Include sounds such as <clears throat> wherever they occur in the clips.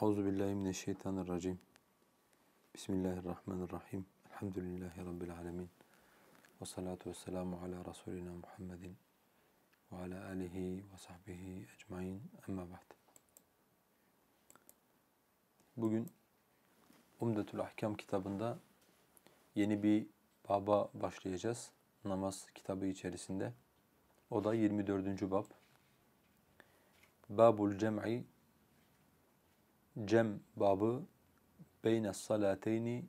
Auzu billahi mineşşeytanirracim. Bismillahirrahmanirrahim. Elhamdülillahi rabbil alamin. Ve salatu vesselamu ala rasulina Muhammedin ve ala alihi ve sahbihi ecmaîn. Amma ba'd. Bugün Umdetül Ahkam kitabında yeni bir baba başlayacağız. Namaz kitabı içerisinde. O da 24. bab. Babul cem'i cem babı beyne salateyni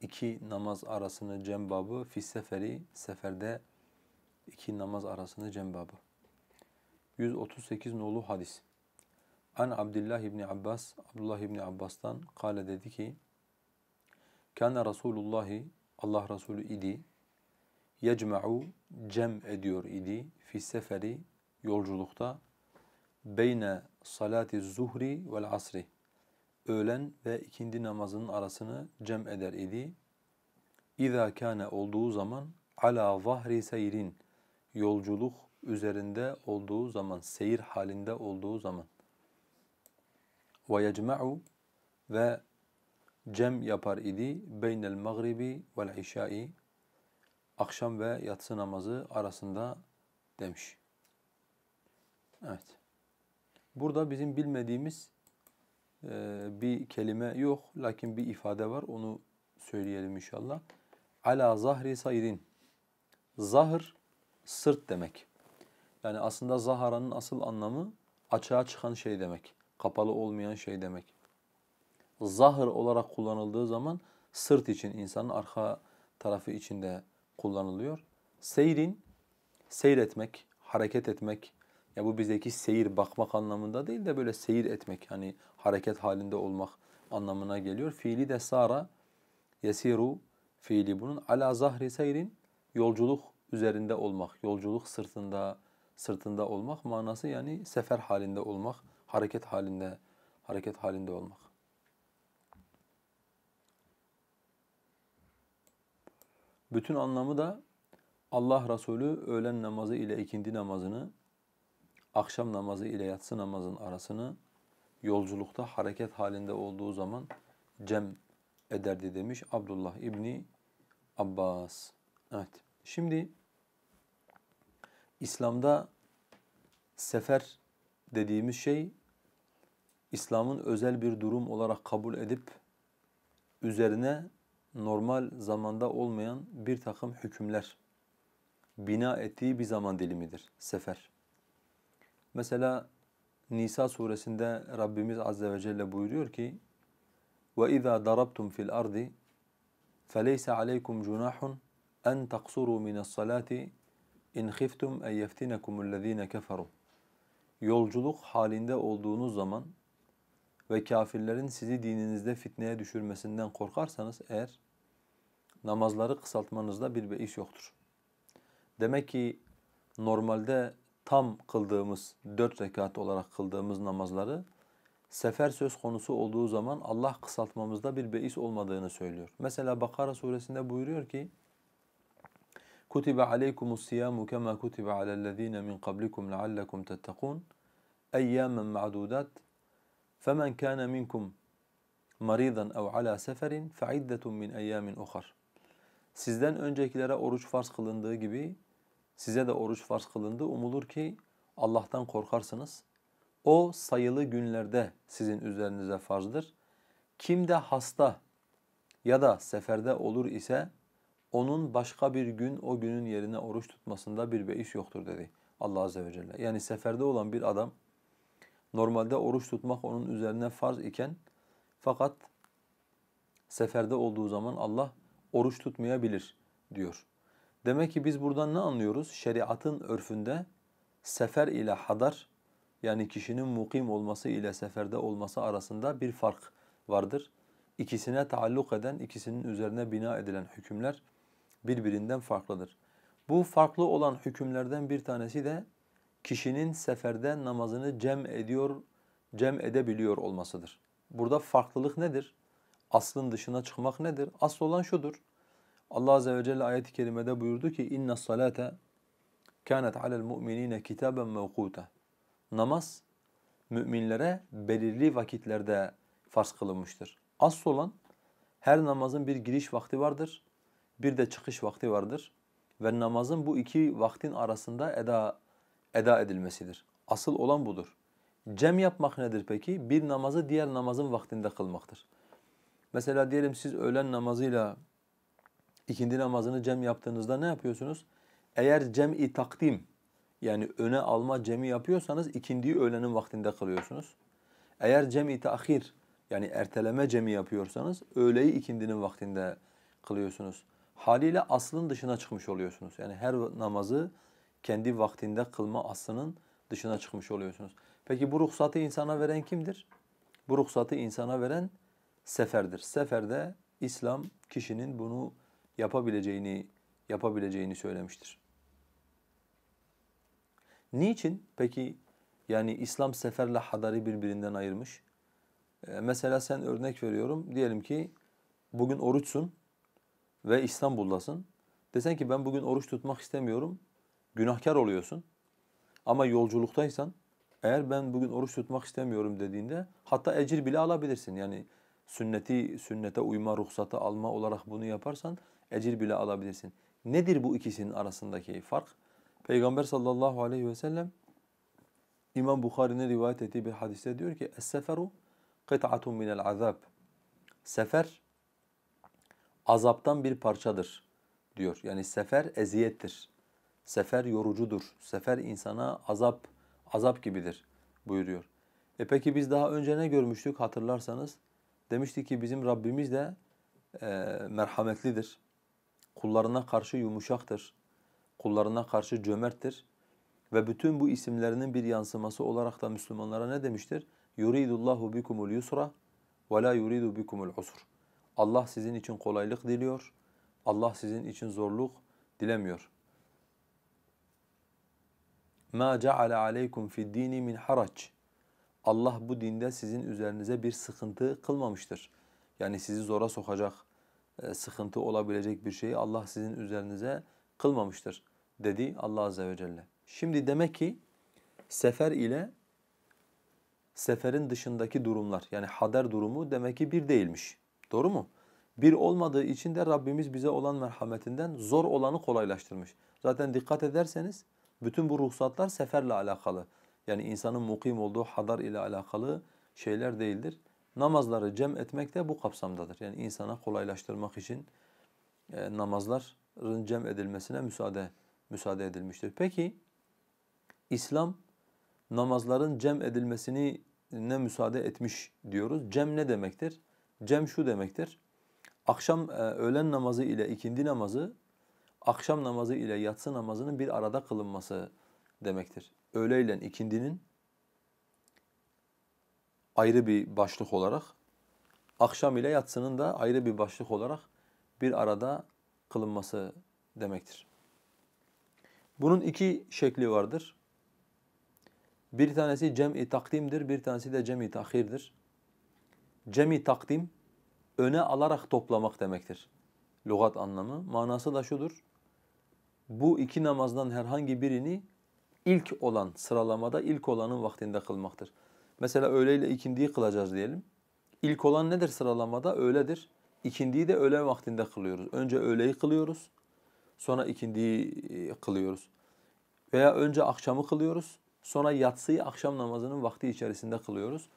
iki namaz arasını cem babı fi seferi seferde iki namaz arasını cem babı. 138 nolu hadis. An Abdullah ibn Abbas, Abdullah ibn Abbas'tan kale dedi ki, Kâne Resulullah, Allah Resulü idi, yecme'u cem ediyor idi fi seferi yolculukta beyne salati zuhri vel asri öğlen ve ikindi namazının arasını cem eder idi. İza kâne olduğu zaman ala vahri seyrin yolculuk üzerinde olduğu zaman, seyir halinde olduğu zaman ve yecma'u ve cem yapar idi beynel magribi vel işai akşam ve yatsı namazı arasında demiş. Evet. Burada bizim bilmediğimiz ee, bir kelime yok lakin bir ifade var onu söyleyelim inşallah. Ala zahri saydin. Zahır sırt demek. Yani aslında zaharanın asıl anlamı açığa çıkan şey demek. Kapalı olmayan şey demek. Zahır olarak kullanıldığı zaman sırt için insanın arka tarafı içinde kullanılıyor. Seyrin seyretmek, hareket etmek. Ya bu bizdeki seyir bakmak anlamında değil de böyle seyir etmek. Hani hareket halinde olmak anlamına geliyor. Fiili de sara yesiru fiili bunun ala zahri seyrin yolculuk üzerinde olmak, yolculuk sırtında sırtında olmak manası yani sefer halinde olmak, hareket halinde hareket halinde olmak. Bütün anlamı da Allah Resulü öğlen namazı ile ikindi namazını, akşam namazı ile yatsı namazın arasını yolculukta hareket halinde olduğu zaman cem ederdi demiş Abdullah İbni Abbas. Evet. Şimdi İslam'da sefer dediğimiz şey İslam'ın özel bir durum olarak kabul edip üzerine normal zamanda olmayan bir takım hükümler bina ettiği bir zaman dilimidir sefer. Mesela Nisa suresinde Rabbimiz azze ve celle buyuruyor ki وَإِذَا ضَرَبْتُمْ فِي الْأَرْضِ فَلَيْسَ عَلَيْكُمْ جُنَاحٌ أَنْ تَقْصُرُوا مِنَ الصَّلَاةِ اِنْ خِفْتُمْ اَنْ يَفْتِنَكُمُ الَّذ۪ينَ كَفَرُوا Yolculuk halinde olduğunuz zaman ve kafirlerin sizi dininizde fitneye düşürmesinden korkarsanız eğer namazları kısaltmanızda bir beis yoktur. Demek ki normalde tam kıldığımız, dört rekat olarak kıldığımız namazları sefer söz konusu olduğu zaman Allah kısaltmamızda bir beis olmadığını söylüyor. Mesela Bakara suresinde buyuruyor ki كُتِبَ عَلَيْكُمُ الصِّيَامُ كَمَا كُتِبَ عَلَى الَّذ۪ينَ مِنْ قَبْلِكُمْ لَعَلَّكُمْ تَتَّقُونَ اَيَّامًا مَعْدُودَاتٍ فَمَنْ كَانَ مِنْكُمْ مَرِيضًا اَوْ عَلَى سَفَرٍ فَعِدَّةٌ مِنْ اَيَّامٍ اُخَرٍ Sizden öncekilere oruç farz kılındığı gibi Size de oruç farz kılındı. Umulur ki Allah'tan korkarsınız. O sayılı günlerde sizin üzerinize farzdır. Kim de hasta ya da seferde olur ise onun başka bir gün o günün yerine oruç tutmasında bir beis yoktur dedi Allah Azze ve Celle. Yani seferde olan bir adam normalde oruç tutmak onun üzerine farz iken fakat seferde olduğu zaman Allah oruç tutmayabilir diyor. Demek ki biz buradan ne anlıyoruz? Şeriatın örfünde sefer ile hadar yani kişinin mukim olması ile seferde olması arasında bir fark vardır. İkisine taalluk eden, ikisinin üzerine bina edilen hükümler birbirinden farklıdır. Bu farklı olan hükümlerden bir tanesi de kişinin seferde namazını cem ediyor, cem edebiliyor olmasıdır. Burada farklılık nedir? Aslın dışına çıkmak nedir? Asıl olan şudur. Allah Azze ve Celle ayet-i kerimede buyurdu ki inna salate kânet alel mu'minîne kitâben mevkûte. Namaz müminlere belirli vakitlerde farz kılınmıştır. Asıl olan her namazın bir giriş vakti vardır, bir de çıkış vakti vardır ve namazın bu iki vaktin arasında eda eda edilmesidir. Asıl olan budur. Cem yapmak nedir peki? Bir namazı diğer namazın vaktinde kılmaktır. Mesela diyelim siz öğlen namazıyla İkindi namazını cem yaptığınızda ne yapıyorsunuz? Eğer cem-i takdim yani öne alma cemi yapıyorsanız ikindiyi öğlenin vaktinde kılıyorsunuz. Eğer cem-i tahir yani erteleme cemi yapıyorsanız öğleyi ikindinin vaktinde kılıyorsunuz. Haliyle aslın dışına çıkmış oluyorsunuz. Yani her namazı kendi vaktinde kılma aslının dışına çıkmış oluyorsunuz. Peki bu ruhsatı insana veren kimdir? Bu ruhsatı insana veren seferdir. Seferde İslam kişinin bunu yapabileceğini yapabileceğini söylemiştir. Niçin peki yani İslam seferle hadari birbirinden ayırmış? Ee, mesela sen örnek veriyorum. Diyelim ki bugün oruçsun ve İstanbul'dasın. Desen ki ben bugün oruç tutmak istemiyorum. Günahkar oluyorsun. Ama yolculuktaysan eğer ben bugün oruç tutmak istemiyorum dediğinde hatta ecir bile alabilirsin. Yani sünneti sünnete uyma ruhsatı alma olarak bunu yaparsan ecir bile alabilirsin. Nedir bu ikisinin arasındaki fark? Peygamber sallallahu aleyhi ve sellem İmam Bukhari'nin rivayet ettiği bir hadiste diyor ki Es-seferu kıt'atun minel azab. Sefer azaptan bir parçadır diyor. Yani sefer eziyettir. Sefer yorucudur. Sefer insana azap azap gibidir buyuruyor. E peki biz daha önce ne görmüştük hatırlarsanız? Demiştik ki bizim Rabbimiz de e, merhametlidir kullarına karşı yumuşaktır, kullarına karşı cömerttir ve bütün bu isimlerinin bir yansıması olarak da Müslümanlara ne demiştir? Yuridullahu bikumul yusra ve la yuridu bikumul usr. Allah sizin için kolaylık diliyor. Allah sizin için zorluk dilemiyor. Ma ceale aleykum fid dini min harac. Allah bu dinde sizin üzerinize bir sıkıntı kılmamıştır. Yani sizi zora sokacak, e, sıkıntı olabilecek bir şeyi Allah sizin üzerinize kılmamıştır dedi Allah Azze ve Celle. Şimdi demek ki sefer ile seferin dışındaki durumlar yani hader durumu demek ki bir değilmiş. Doğru mu? Bir olmadığı için de Rabbimiz bize olan merhametinden zor olanı kolaylaştırmış. Zaten dikkat ederseniz bütün bu ruhsatlar seferle alakalı. Yani insanın mukim olduğu hadar ile alakalı şeyler değildir namazları cem etmek de bu kapsamdadır. Yani insana kolaylaştırmak için e, namazların cem edilmesine müsaade müsaade edilmiştir. Peki İslam namazların cem edilmesini ne müsaade etmiş diyoruz. Cem ne demektir? Cem şu demektir. Akşam e, öğlen namazı ile ikindi namazı, akşam namazı ile yatsı namazının bir arada kılınması demektir. Öğle ile ikindinin ayrı bir başlık olarak, akşam ile yatsının da ayrı bir başlık olarak bir arada kılınması demektir. Bunun iki şekli vardır. Bir tanesi cem-i takdimdir, bir tanesi de cem-i tahirdir. Cem-i takdim, öne alarak toplamak demektir. Lugat anlamı. Manası da şudur. Bu iki namazdan herhangi birini ilk olan sıralamada ilk olanın vaktinde kılmaktır. Mesela öğle ile ikindiyi kılacağız diyelim. İlk olan nedir sıralamada? Öğledir. İkindiyi de öğle vaktinde kılıyoruz. Önce öğleyi kılıyoruz. Sonra ikindiyi e, kılıyoruz. Veya önce akşamı kılıyoruz. Sonra yatsıyı akşam namazının vakti içerisinde kılıyoruz.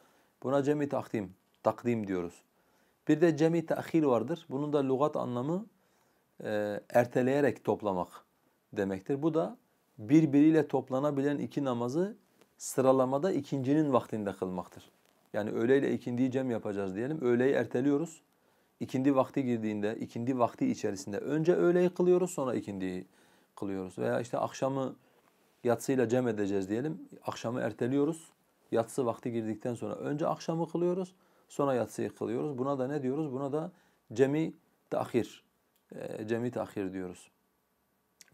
Buna cemi takdim, takdim diyoruz. Bir de cemi tahir vardır. Bunun da lügat anlamı e, erteleyerek toplamak demektir. Bu da birbiriyle toplanabilen iki namazı sıralamada ikincinin vaktinde kılmaktır. Yani öğleyle ikindiyi cem yapacağız diyelim. Öğleyi erteliyoruz. İkindi vakti girdiğinde, ikindi vakti içerisinde önce öğleyi kılıyoruz sonra ikindiyi kılıyoruz. Veya işte akşamı yatsıyla cem edeceğiz diyelim. Akşamı erteliyoruz. Yatsı vakti girdikten sonra önce akşamı kılıyoruz. Sonra yatsıyı kılıyoruz. Buna da ne diyoruz? Buna da cemi tahir. E, cemi tahir diyoruz.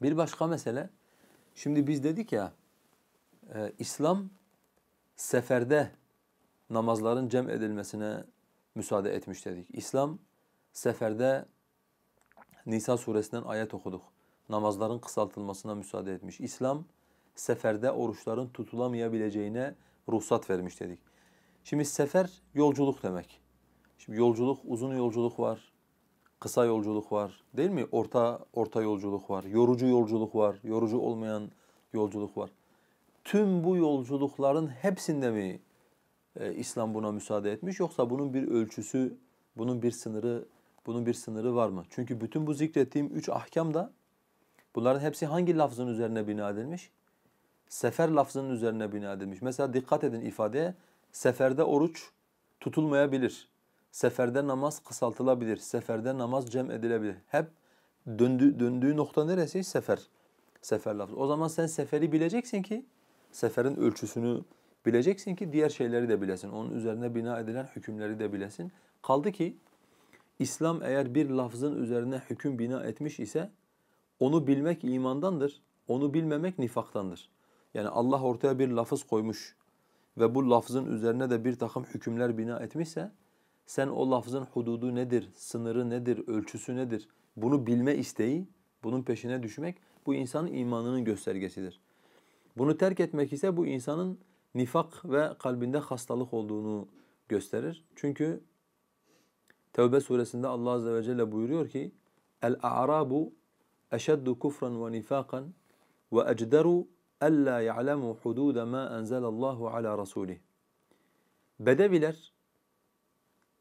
Bir başka mesele. Şimdi biz dedik ya e, İslam seferde namazların cem edilmesine müsaade etmiş dedik. İslam seferde Nisa suresinden ayet okuduk. Namazların kısaltılmasına müsaade etmiş. İslam seferde oruçların tutulamayabileceğine ruhsat vermiş dedik. Şimdi sefer yolculuk demek. Şimdi yolculuk uzun yolculuk var. Kısa yolculuk var. Değil mi? Orta orta yolculuk var. Yorucu yolculuk var. Yorucu olmayan yolculuk var tüm bu yolculukların hepsinde mi e, İslam buna müsaade etmiş yoksa bunun bir ölçüsü, bunun bir sınırı, bunun bir sınırı var mı? Çünkü bütün bu zikrettiğim üç ahkam da bunların hepsi hangi lafzın üzerine bina edilmiş? Sefer lafzının üzerine bina edilmiş. Mesela dikkat edin ifadeye seferde oruç tutulmayabilir. Seferde namaz kısaltılabilir. Seferde namaz cem edilebilir. Hep döndü, döndüğü nokta neresi? Sefer. Sefer lafzı. O zaman sen seferi bileceksin ki seferin ölçüsünü bileceksin ki diğer şeyleri de bilesin. Onun üzerine bina edilen hükümleri de bilesin. Kaldı ki İslam eğer bir lafzın üzerine hüküm bina etmiş ise onu bilmek imandandır. Onu bilmemek nifaktandır. Yani Allah ortaya bir lafız koymuş ve bu lafzın üzerine de bir takım hükümler bina etmişse sen o lafzın hududu nedir, sınırı nedir, ölçüsü nedir bunu bilme isteği, bunun peşine düşmek bu insanın imanının göstergesidir. Bunu terk etmek ise bu insanın nifak ve kalbinde hastalık olduğunu gösterir. Çünkü Tevbe suresinde Allah azze ve celle buyuruyor ki: "El-a'rabu eşeddu kufran ve nifakan ve ecderu alla ya'lemu hududa ma enzelallahu ala rasulih." Bedeviler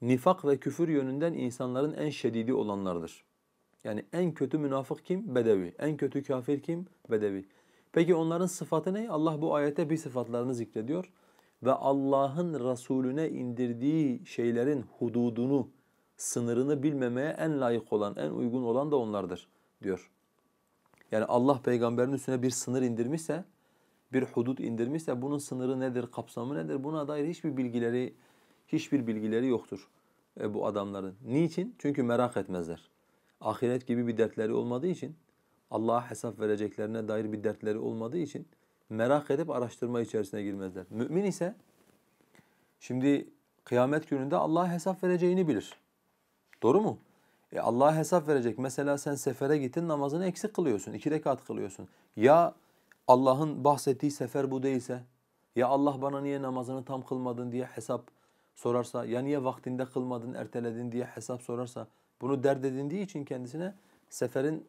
nifak ve küfür yönünden insanların en şedidi olanlardır. Yani en kötü münafık kim? Bedevi. En kötü kafir kim? Bedevi. Peki onların sıfatı ne? Allah bu ayette bir sıfatlarını zikrediyor. Ve Allah'ın Resulüne indirdiği şeylerin hududunu, sınırını bilmemeye en layık olan, en uygun olan da onlardır diyor. Yani Allah peygamberin üstüne bir sınır indirmişse, bir hudut indirmişse bunun sınırı nedir, kapsamı nedir? Buna dair hiçbir bilgileri hiçbir bilgileri yoktur e, bu adamların. Niçin? Çünkü merak etmezler. Ahiret gibi bir dertleri olmadığı için Allah'a hesap vereceklerine dair bir dertleri olmadığı için merak edip araştırma içerisine girmezler. Mümin ise şimdi kıyamet gününde Allah'a hesap vereceğini bilir. Doğru mu? E Allah'a hesap verecek. Mesela sen sefere gittin namazını eksik kılıyorsun. iki rekat kılıyorsun. Ya Allah'ın bahsettiği sefer bu değilse? Ya Allah bana niye namazını tam kılmadın diye hesap sorarsa? Ya niye vaktinde kılmadın, erteledin diye hesap sorarsa? Bunu dert edindiği için kendisine seferin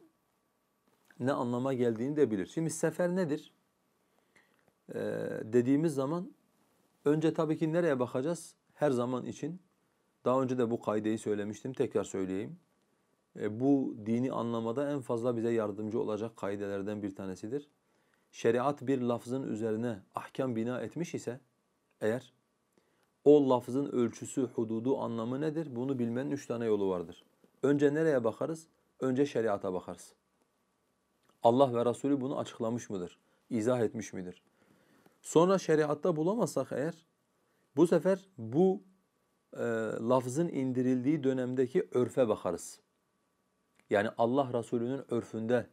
ne anlama geldiğini de bilir. Şimdi sefer nedir? Ee, dediğimiz zaman önce tabii ki nereye bakacağız? Her zaman için daha önce de bu kaideyi söylemiştim tekrar söyleyeyim. E, bu dini anlamada en fazla bize yardımcı olacak kaidelerden bir tanesidir. Şeriat bir lafzın üzerine ahkam bina etmiş ise eğer o lafzın ölçüsü, hududu, anlamı nedir? Bunu bilmenin üç tane yolu vardır. Önce nereye bakarız? Önce şeriata bakarız. Allah ve Resulü bunu açıklamış mıdır? İzah etmiş midir? Sonra şeriatta bulamazsak eğer bu sefer bu e, lafzın indirildiği dönemdeki örfe bakarız. Yani Allah Resulü'nün örfünde,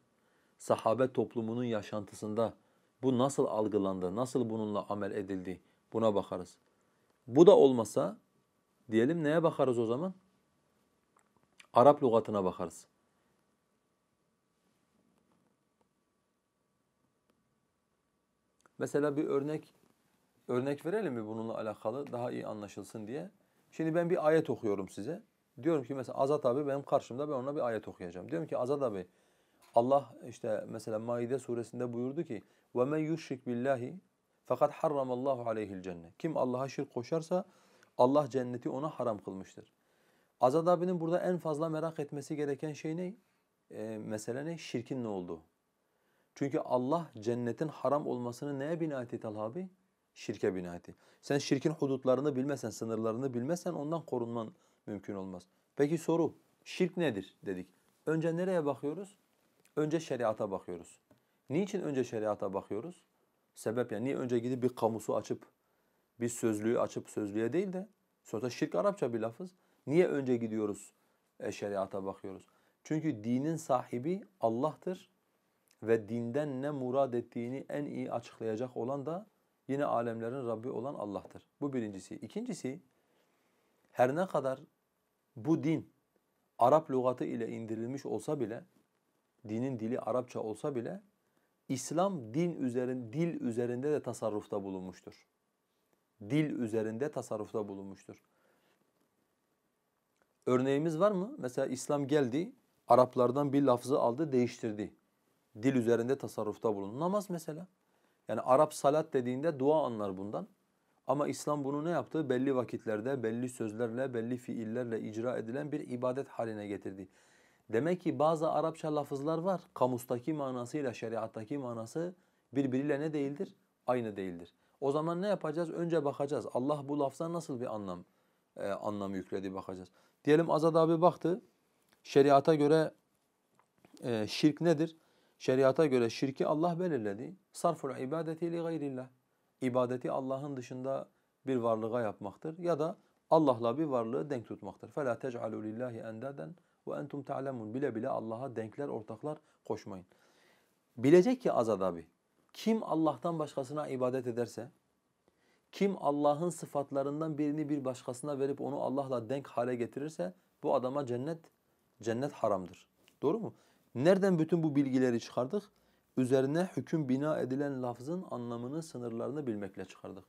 sahabe toplumunun yaşantısında bu nasıl algılandı, nasıl bununla amel edildi buna bakarız. Bu da olmasa diyelim neye bakarız o zaman? Arap lügatına bakarız. Mesela bir örnek örnek verelim mi bununla alakalı daha iyi anlaşılsın diye. Şimdi ben bir ayet okuyorum size. Diyorum ki mesela Azat abi benim karşımda ben ona bir ayet okuyacağım. Diyorum ki Azat abi Allah işte mesela Maide suresinde buyurdu ki وَمَنْ يُشْرِكْ بِاللّٰهِ fakat harramallahu aleyhil cennet. Kim Allah'a şirk koşarsa Allah cenneti ona haram kılmıştır. Azad abinin burada en fazla merak etmesi gereken şey ne? E, mesele ne? Şirkin ne olduğu. Çünkü Allah cennetin haram olmasını neye bina etti abi? Şirke bina Sen şirkin hudutlarını bilmesen, sınırlarını bilmesen ondan korunman mümkün olmaz. Peki soru, şirk nedir dedik. Önce nereye bakıyoruz? Önce şeriata bakıyoruz. Niçin önce şeriata bakıyoruz? Sebep yani niye önce gidip bir kamusu açıp, bir sözlüğü açıp sözlüğe değil de, sonra şirk Arapça bir lafız. Niye önce gidiyoruz e, şeriata bakıyoruz? Çünkü dinin sahibi Allah'tır ve dinden ne murad ettiğini en iyi açıklayacak olan da yine alemlerin Rabbi olan Allah'tır. Bu birincisi. İkincisi her ne kadar bu din Arap lügatı ile indirilmiş olsa bile dinin dili Arapça olsa bile İslam din üzerin dil üzerinde de tasarrufta bulunmuştur. Dil üzerinde tasarrufta bulunmuştur. Örneğimiz var mı? Mesela İslam geldi, Araplardan bir lafzı aldı, değiştirdi dil üzerinde tasarrufta bulun. Namaz mesela. Yani Arap salat dediğinde dua anlar bundan. Ama İslam bunu ne yaptı? Belli vakitlerde, belli sözlerle, belli fiillerle icra edilen bir ibadet haline getirdi. Demek ki bazı Arapça lafızlar var. Kamustaki manasıyla şeriattaki manası birbiriyle ne değildir? Aynı değildir. O zaman ne yapacağız? Önce bakacağız. Allah bu lafza nasıl bir anlam e, anlam yükledi bakacağız. Diyelim Azad abi baktı. Şeriata göre e, şirk nedir? Şeriata göre şirki Allah belirledi. Sarful ibadeti li gayrillah. İbadeti Allah'ın dışında bir varlığa yapmaktır ya da Allah'la bir varlığı denk tutmaktır. Fela tec'alu lillahi endaden ve entum ta'lemun. Bile bile Allah'a denkler, ortaklar koşmayın. Bilecek ki azadabi. Kim Allah'tan başkasına ibadet ederse, kim Allah'ın sıfatlarından birini bir başkasına verip onu Allah'la denk hale getirirse bu adama cennet cennet haramdır. Doğru mu? Nereden bütün bu bilgileri çıkardık? Üzerine hüküm bina edilen lafzın anlamını, sınırlarını bilmekle çıkardık.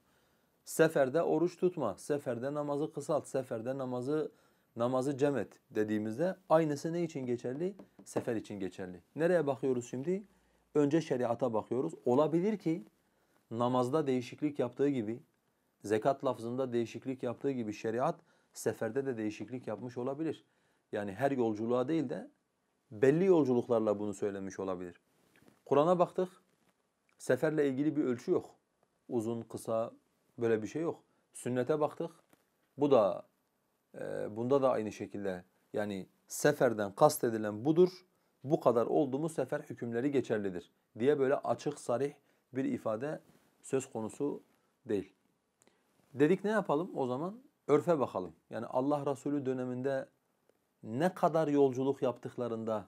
Seferde oruç tutma, seferde namazı kısalt, seferde namazı namazı cem et dediğimizde aynısı ne için geçerli? Sefer için geçerli. Nereye bakıyoruz şimdi? Önce şeriata bakıyoruz. Olabilir ki namazda değişiklik yaptığı gibi, zekat lafzında değişiklik yaptığı gibi şeriat seferde de değişiklik yapmış olabilir. Yani her yolculuğa değil de belli yolculuklarla bunu söylemiş olabilir. Kur'an'a baktık. Seferle ilgili bir ölçü yok. Uzun, kısa böyle bir şey yok. Sünnete baktık. Bu da e, bunda da aynı şekilde yani seferden kast edilen budur. Bu kadar oldu mu sefer hükümleri geçerlidir diye böyle açık sarih bir ifade söz konusu değil. Dedik ne yapalım o zaman? Örfe bakalım. Yani Allah Resulü döneminde ne kadar yolculuk yaptıklarında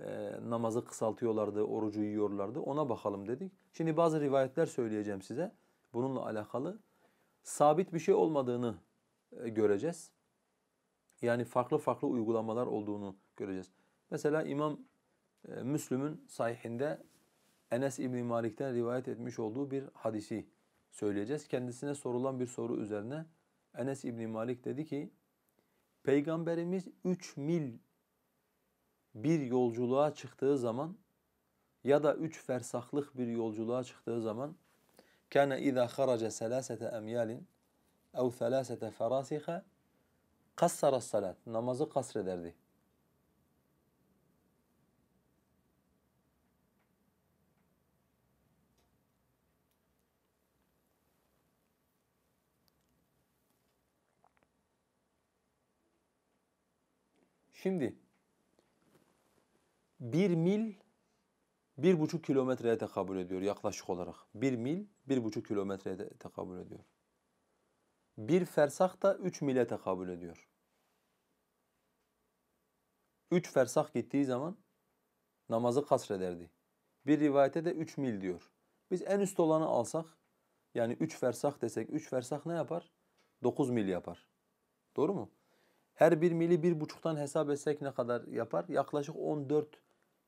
e, namazı kısaltıyorlardı, orucu yiyorlardı ona bakalım dedik. Şimdi bazı rivayetler söyleyeceğim size bununla alakalı. Sabit bir şey olmadığını e, göreceğiz. Yani farklı farklı uygulamalar olduğunu göreceğiz. Mesela İmam e, Müslüm'ün sahihinde Enes İbni Malik'ten rivayet etmiş olduğu bir hadisi söyleyeceğiz. Kendisine sorulan bir soru üzerine Enes İbni Malik dedi ki Peygamberimiz 3 mil bir yolculuğa çıktığı zaman ya da 3 fersahlık bir yolculuğa çıktığı zaman kana iza kharaca selasete amyalin, ev selasete ferasiha kassara salat namazı kasrederdi. Şimdi bir mil bir buçuk kilometreye tekabül ediyor yaklaşık olarak. Bir mil bir buçuk kilometreye tekabül ediyor. Bir fersah da üç mile tekabül ediyor. Üç fersah gittiği zaman namazı kasrederdi. Bir rivayete de üç mil diyor. Biz en üst olanı alsak yani üç fersah desek üç fersah ne yapar? Dokuz mil yapar. Doğru mu? Her bir mili bir buçuktan hesap etsek ne kadar yapar? Yaklaşık 14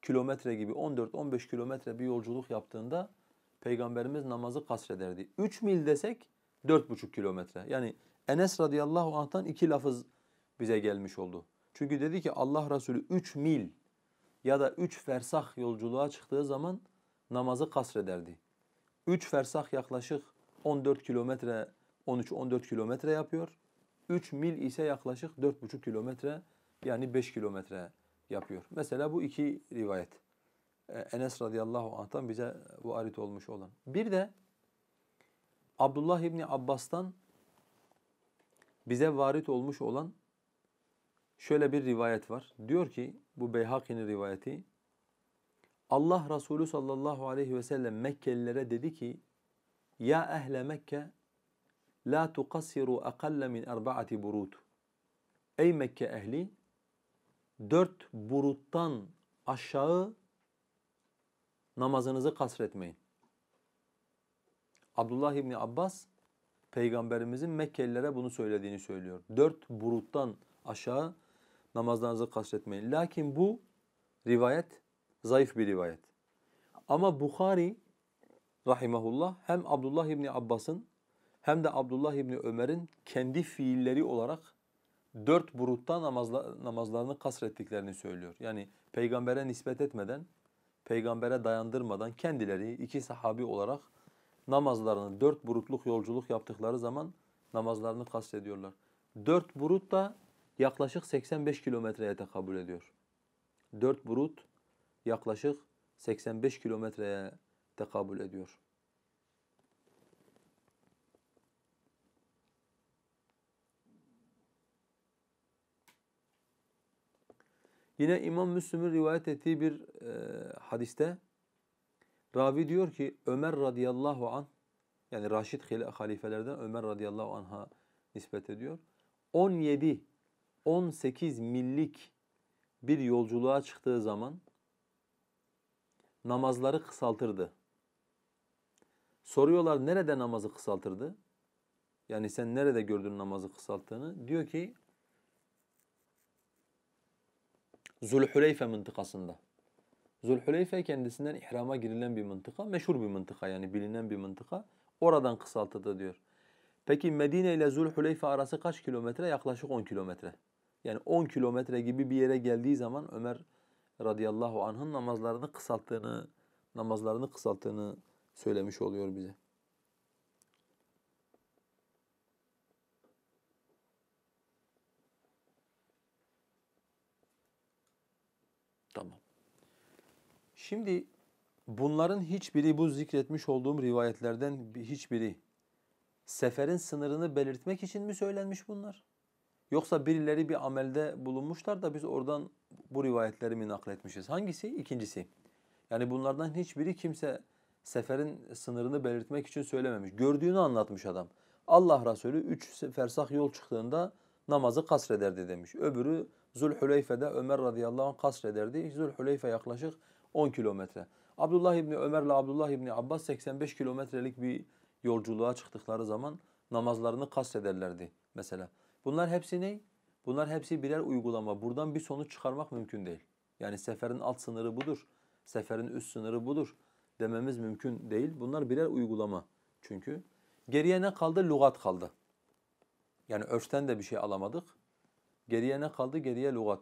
kilometre gibi 14-15 kilometre bir yolculuk yaptığında Peygamberimiz namazı kasrederdi. 3 mil desek 4,5 kilometre. Yani Enes radıyallahu anh'tan iki lafız bize gelmiş oldu. Çünkü dedi ki Allah Resulü 3 mil ya da 3 fersah yolculuğa çıktığı zaman namazı kasrederdi. 3 fersah yaklaşık 14 kilometre 13-14 kilometre yapıyor. 3 mil ise yaklaşık 4,5 kilometre yani 5 kilometre yapıyor. Mesela bu iki rivayet. E, Enes radıyallahu anh'tan bize varit olmuş olan. Bir de Abdullah İbni Abbas'tan bize varit olmuş olan şöyle bir rivayet var. Diyor ki bu Beyhaki'nin rivayeti Allah Resulü sallallahu aleyhi ve sellem Mekkelilere dedi ki Ya ehle Mekke La tuqassiru akalle min erba'ati burut. Ey Mekke ehli dört buruttan aşağı namazınızı kasretmeyin. Abdullah İbni Abbas peygamberimizin Mekkelilere bunu söylediğini söylüyor. Dört buruttan aşağı namazlarınızı kasretmeyin. Lakin bu rivayet zayıf bir rivayet. Ama Bukhari rahimahullah hem Abdullah İbni Abbas'ın hem de Abdullah İbni Ömer'in kendi fiilleri olarak dört burutta namazla, namazlarını kasrettiklerini söylüyor. Yani peygambere nispet etmeden, peygambere dayandırmadan kendileri iki sahabi olarak namazlarını dört burutluk yolculuk yaptıkları zaman namazlarını kastediyorlar. Dört burut da yaklaşık 85 kilometreye tekabül ediyor. Dört burut yaklaşık 85 kilometreye tekabül ediyor. Yine İmam Müslim'in rivayet ettiği bir e, hadiste ravi diyor ki Ömer radıyallahu an yani Raşid halifelerden Ömer radıyallahu anha nispet ediyor. 17 18 millik bir yolculuğa çıktığı zaman namazları kısaltırdı. Soruyorlar nerede namazı kısaltırdı? Yani sen nerede gördün namazı kısalttığını? Diyor ki Zulhuleyfe mıntıkasında. Zulhuleyfe kendisinden ihrama girilen bir mıntıka, meşhur bir mıntıka yani bilinen bir mıntıka. Oradan kısaltıldı diyor. Peki Medine ile Zulhuleyfe arası kaç kilometre? Yaklaşık 10 kilometre. Yani 10 kilometre gibi bir yere geldiği zaman Ömer radıyallahu anh'ın namazlarını kısalttığını, namazlarını kısalttığını söylemiş oluyor bize. Şimdi bunların hiçbiri bu zikretmiş olduğum rivayetlerden hiçbiri seferin sınırını belirtmek için mi söylenmiş bunlar? Yoksa birileri bir amelde bulunmuşlar da biz oradan bu rivayetleri mi nakletmişiz? Hangisi? İkincisi. Yani bunlardan hiçbiri kimse seferin sınırını belirtmek için söylememiş. Gördüğünü anlatmış adam. Allah Resulü üç fersah yol çıktığında namazı kasrederdi demiş. Öbürü Zülhüleyfe'de Ömer radıyallahu anh kasrederdi. Zülhüleyfe yaklaşık 10 kilometre. Abdullah İbni ile Abdullah İbni Abbas 85 kilometrelik bir yolculuğa çıktıkları zaman namazlarını kastederlerdi mesela. Bunlar hepsi ne? Bunlar hepsi birer uygulama. Buradan bir sonuç çıkarmak mümkün değil. Yani seferin alt sınırı budur. Seferin üst sınırı budur dememiz mümkün değil. Bunlar birer uygulama çünkü. Geriye ne kaldı? Lugat kaldı. Yani örften de bir şey alamadık. Geriye ne kaldı? Geriye lugat.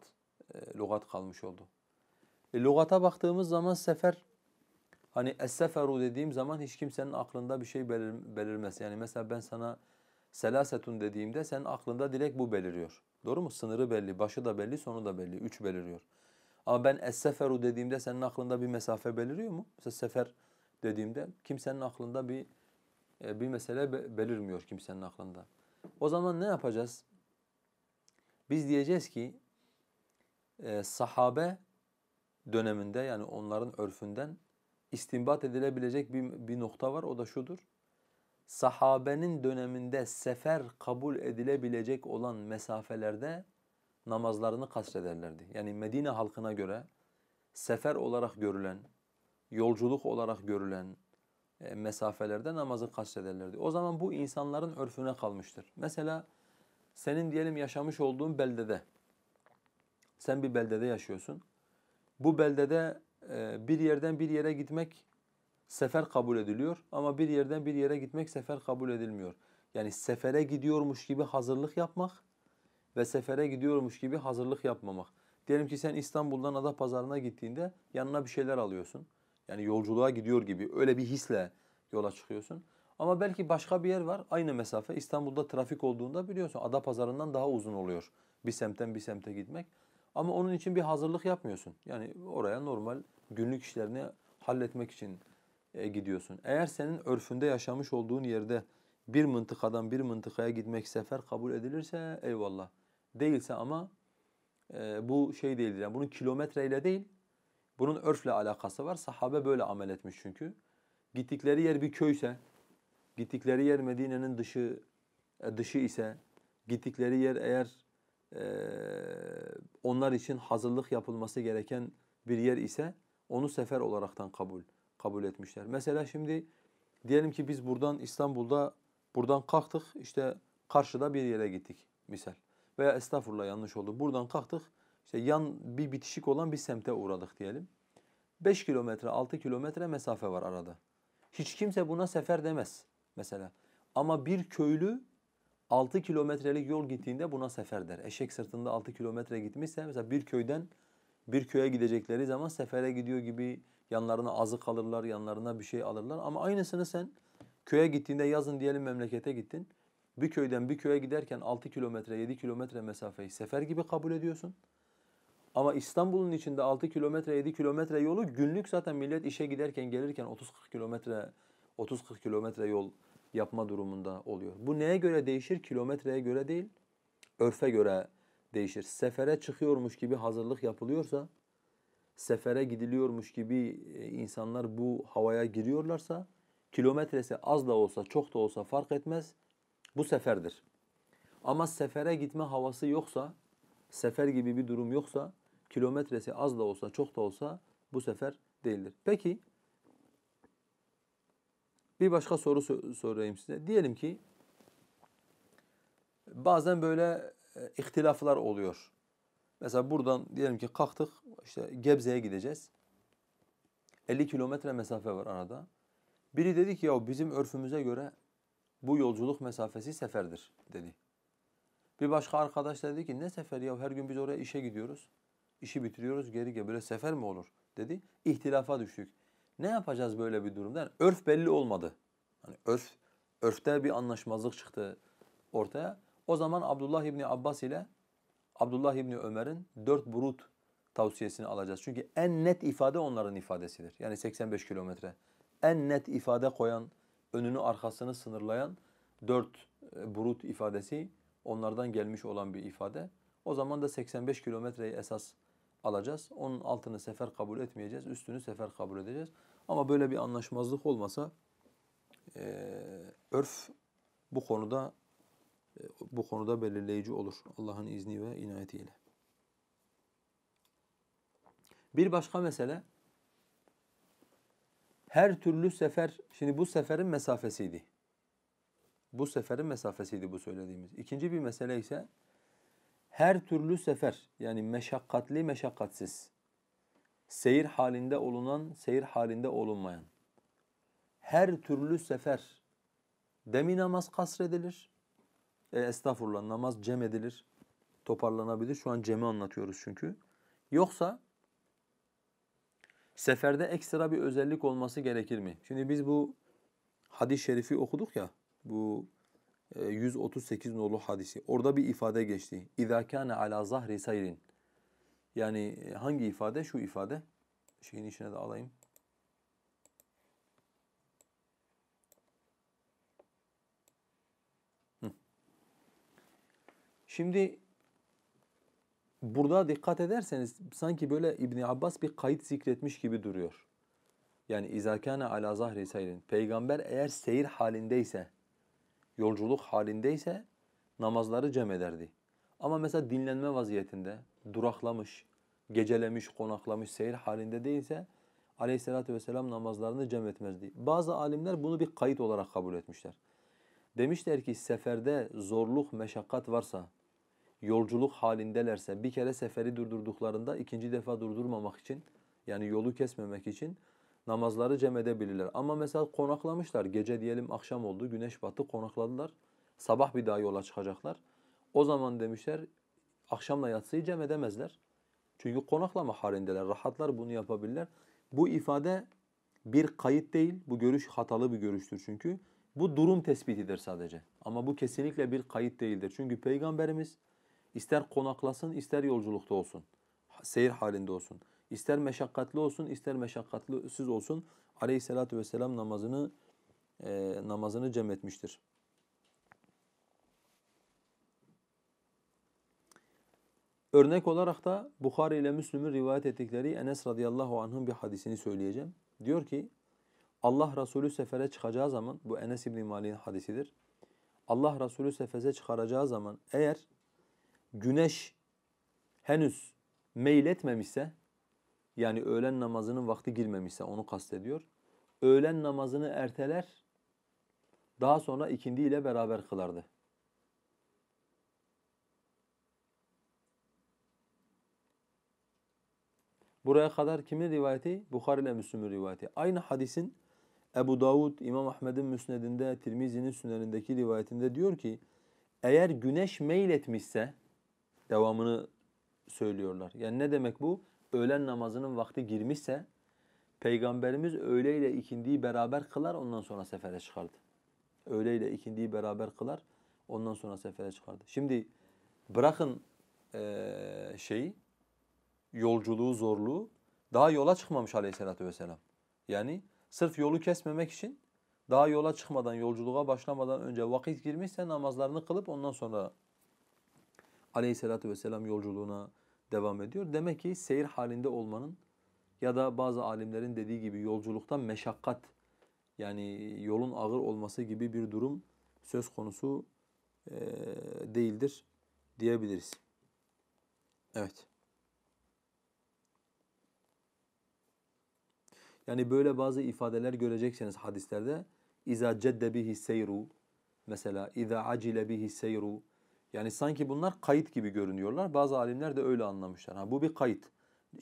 E, lugat kalmış oldu. E, lugata baktığımız zaman sefer hani es-seferu dediğim zaman hiç kimsenin aklında bir şey belir, belirmez. Yani mesela ben sana selasetun dediğimde senin aklında direkt bu beliriyor. Doğru mu? Sınırı belli, başı da belli, sonu da belli. Üç beliriyor. Ama ben es-seferu dediğimde senin aklında bir mesafe beliriyor mu? Mesela sefer dediğimde kimsenin aklında bir e, bir mesele belirmiyor kimsenin aklında. O zaman ne yapacağız? Biz diyeceğiz ki e, sahabe döneminde yani onların örfünden istinbat edilebilecek bir, bir nokta var. O da şudur. Sahabenin döneminde sefer kabul edilebilecek olan mesafelerde namazlarını kasrederlerdi. Yani Medine halkına göre sefer olarak görülen, yolculuk olarak görülen e, mesafelerde namazı kastederlerdi. O zaman bu insanların örfüne kalmıştır. Mesela senin diyelim yaşamış olduğun beldede, sen bir beldede yaşıyorsun bu beldede e, bir yerden bir yere gitmek sefer kabul ediliyor ama bir yerden bir yere gitmek sefer kabul edilmiyor. Yani sefere gidiyormuş gibi hazırlık yapmak ve sefere gidiyormuş gibi hazırlık yapmamak. Diyelim ki sen İstanbul'dan Ada Pazarına gittiğinde yanına bir şeyler alıyorsun. Yani yolculuğa gidiyor gibi öyle bir hisle yola çıkıyorsun. Ama belki başka bir yer var. Aynı mesafe İstanbul'da trafik olduğunda biliyorsun Ada Pazarından daha uzun oluyor bir semtten bir semte gitmek. Ama onun için bir hazırlık yapmıyorsun. Yani oraya normal günlük işlerini halletmek için e, gidiyorsun. Eğer senin örfünde yaşamış olduğun yerde bir mıntıkadan bir mıntıkaya gitmek sefer kabul edilirse eyvallah. Değilse ama e, bu şey değildir. Yani bunun kilometreyle değil, bunun örfle alakası var. Sahabe böyle amel etmiş çünkü. Gittikleri yer bir köyse, gittikleri yer Medine'nin dışı e, dışı ise, gittikleri yer eğer ee, onlar için hazırlık yapılması gereken bir yer ise onu sefer olaraktan kabul kabul etmişler. Mesela şimdi diyelim ki biz buradan İstanbul'da buradan kalktık işte karşıda bir yere gittik misal. Veya estağfurullah yanlış oldu. Buradan kalktık işte yan bir bitişik olan bir semte uğradık diyelim. 5 kilometre 6 kilometre mesafe var arada. Hiç kimse buna sefer demez mesela. Ama bir köylü 6 kilometrelik yol gittiğinde buna sefer der. Eşek sırtında 6 kilometre gitmişse mesela bir köyden bir köye gidecekleri zaman sefere gidiyor gibi yanlarına azı kalırlar, yanlarına bir şey alırlar. Ama aynısını sen köye gittiğinde yazın diyelim memlekete gittin. Bir köyden bir köye giderken 6 kilometre, 7 kilometre mesafeyi sefer gibi kabul ediyorsun. Ama İstanbul'un içinde 6 kilometre, 7 kilometre yolu günlük zaten millet işe giderken gelirken 30-40 kilometre 30-40 kilometre yol yapma durumunda oluyor. Bu neye göre değişir? Kilometreye göre değil, örfe göre değişir. Sefere çıkıyormuş gibi hazırlık yapılıyorsa, sefere gidiliyormuş gibi e, insanlar bu havaya giriyorlarsa, kilometresi az da olsa, çok da olsa fark etmez. Bu seferdir. Ama sefere gitme havası yoksa, sefer gibi bir durum yoksa, kilometresi az da olsa, çok da olsa bu sefer değildir. Peki bir başka soru sorayım size. Diyelim ki bazen böyle e, ihtilaflar oluyor. Mesela buradan diyelim ki kalktık işte Gebze'ye gideceğiz. 50 kilometre mesafe var arada. Biri dedi ki ya bizim örfümüze göre bu yolculuk mesafesi seferdir dedi. Bir başka arkadaş dedi ki ne sefer ya her gün biz oraya işe gidiyoruz. İşi bitiriyoruz geri gel böyle sefer mi olur dedi. İhtilafa düştük. Ne yapacağız böyle bir durumda? Yani örf belli olmadı. Hani örf, örfte bir anlaşmazlık çıktı ortaya. O zaman Abdullah İbni Abbas ile Abdullah İbni Ömer'in dört brut tavsiyesini alacağız. Çünkü en net ifade onların ifadesidir. Yani 85 kilometre. En net ifade koyan, önünü arkasını sınırlayan dört e, brut ifadesi onlardan gelmiş olan bir ifade. O zaman da 85 kilometreyi esas alacağız. Onun altını sefer kabul etmeyeceğiz. Üstünü sefer kabul edeceğiz. Ama böyle bir anlaşmazlık olmasa e, örf bu konuda e, bu konuda belirleyici olur. Allah'ın izni ve inayetiyle. Bir başka mesele her türlü sefer, şimdi bu seferin mesafesiydi. Bu seferin mesafesiydi bu söylediğimiz. İkinci bir mesele ise her türlü sefer yani meşakkatli meşakkatsiz, seyir halinde olunan seyir halinde olunmayan, her türlü sefer demi namaz kasredilir, e, estağfurullah namaz cem edilir, toparlanabilir. Şu an cemi anlatıyoruz çünkü. Yoksa seferde ekstra bir özellik olması gerekir mi? Şimdi biz bu hadis-i şerifi okuduk ya, bu 138 e, nolu hadisi. Orada bir ifade geçti. İza kana ala zahri sayrin. Yani e, hangi ifade? Şu ifade. Şeyin içine de alayım. Şimdi burada dikkat ederseniz sanki böyle İbn Abbas bir kayıt zikretmiş gibi duruyor. Yani izakane ala zahri seyrin. Peygamber eğer seyir halindeyse yolculuk halindeyse namazları cem ederdi. Ama mesela dinlenme vaziyetinde duraklamış, gecelemiş, konaklamış, seyir halinde değilse aleyhissalatü vesselam namazlarını cem etmezdi. Bazı alimler bunu bir kayıt olarak kabul etmişler. Demişler ki seferde zorluk, meşakkat varsa, yolculuk halindelerse bir kere seferi durdurduklarında ikinci defa durdurmamak için yani yolu kesmemek için namazları cem edebilirler. Ama mesela konaklamışlar. Gece diyelim akşam oldu, güneş battı, konakladılar. Sabah bir daha yola çıkacaklar. O zaman demişler akşamla yatsıyı cem edemezler. Çünkü konaklama halindeler. Rahatlar bunu yapabilirler. Bu ifade bir kayıt değil. Bu görüş hatalı bir görüştür çünkü. Bu durum tespitidir sadece. Ama bu kesinlikle bir kayıt değildir. Çünkü Peygamberimiz ister konaklasın ister yolculukta olsun. Seyir halinde olsun. İster meşakkatli olsun, ister meşakkatlisiz olsun aleyhissalatü vesselam namazını e, namazını cem etmiştir. Örnek olarak da Bukhari ile Müslüm'ün rivayet ettikleri Enes radıyallahu anh'ın bir hadisini söyleyeceğim. Diyor ki Allah Resulü sefere çıkacağı zaman bu Enes İbn Malik'in hadisidir. Allah Resulü sefese çıkaracağı zaman eğer güneş henüz meyletmemişse yani öğlen namazının vakti girmemişse onu kastediyor. Öğlen namazını erteler, daha sonra ikindi ile beraber kılardı. Buraya kadar kimin rivayeti? Bukhari ile Müslüm'ün rivayeti. Aynı hadisin Ebu Davud, İmam Ahmed'in müsnedinde, Tirmizi'nin sünenindeki rivayetinde diyor ki eğer güneş meyletmişse devamını söylüyorlar. Yani ne demek bu? öğlen namazının vakti girmişse Peygamberimiz öğle ile ikindiyi beraber kılar ondan sonra sefere çıkardı. Öğle ile ikindiyi beraber kılar ondan sonra sefere çıkardı. Şimdi bırakın ee, şeyi yolculuğu zorluğu daha yola çıkmamış aleyhissalatü vesselam. Yani sırf yolu kesmemek için daha yola çıkmadan, yolculuğa başlamadan önce vakit girmişse namazlarını kılıp ondan sonra aleyhissalatü vesselam yolculuğuna devam ediyor. Demek ki seyir halinde olmanın ya da bazı alimlerin dediği gibi yolculuktan meşakkat yani yolun ağır olması gibi bir durum söz konusu e, değildir diyebiliriz. Evet. Yani böyle bazı ifadeler göreceksiniz hadislerde. İza cedde bihi seyru mesela iza acile bihi seyru yani sanki bunlar kayıt gibi görünüyorlar. Bazı alimler de öyle anlamışlar. Ha bu bir kayıt.